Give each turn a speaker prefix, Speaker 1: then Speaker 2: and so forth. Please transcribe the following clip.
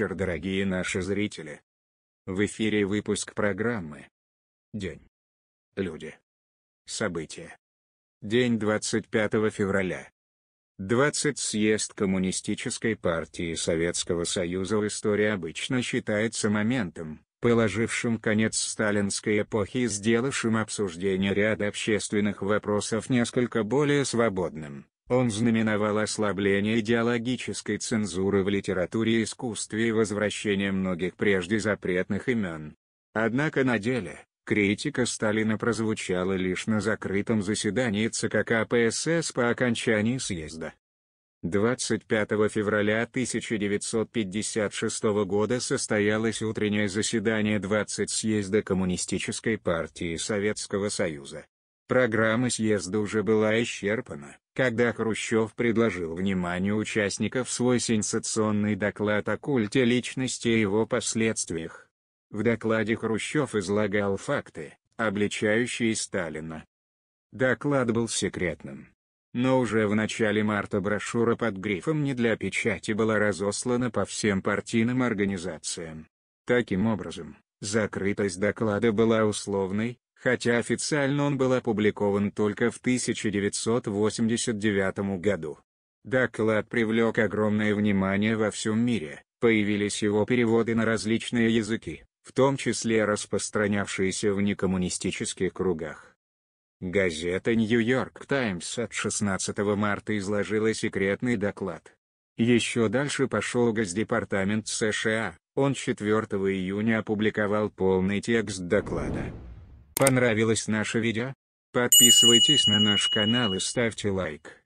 Speaker 1: вечер, дорогие наши зрители. В эфире выпуск программы «День. Люди. События». День 25 февраля. 20 съезд Коммунистической партии Советского Союза в истории обычно считается моментом, положившим конец сталинской эпохе и сделавшим обсуждение ряда общественных вопросов несколько более свободным, он знаменовал ослабление идеологической цензуры в литературе и искусстве и возвращение многих прежде запретных имен. Однако на деле, критика Сталина прозвучала лишь на закрытом заседании ЦК КПСС по окончании съезда. 25 февраля 1956 года состоялось утреннее заседание 20 съезда Коммунистической партии Советского Союза. Программа съезда уже была исчерпана, когда Хрущев предложил вниманию участников свой сенсационный доклад о культе личности и его последствиях. В докладе Хрущев излагал факты, обличающие Сталина. Доклад был секретным. Но уже в начале марта брошюра под грифом «Не для печати» была разослана по всем партийным организациям. Таким образом, закрытость доклада была условной, хотя официально он был опубликован только в 1989 году. Доклад привлек огромное внимание во всем мире, появились его переводы на различные языки, в том числе распространявшиеся в некоммунистических кругах. Газета «Нью-Йорк Таймс» от 16 марта изложила секретный доклад. Еще дальше пошел Госдепартамент США, он 4 июня опубликовал полный текст доклада. Понравилось наше видео? Подписывайтесь на наш канал и ставьте лайк.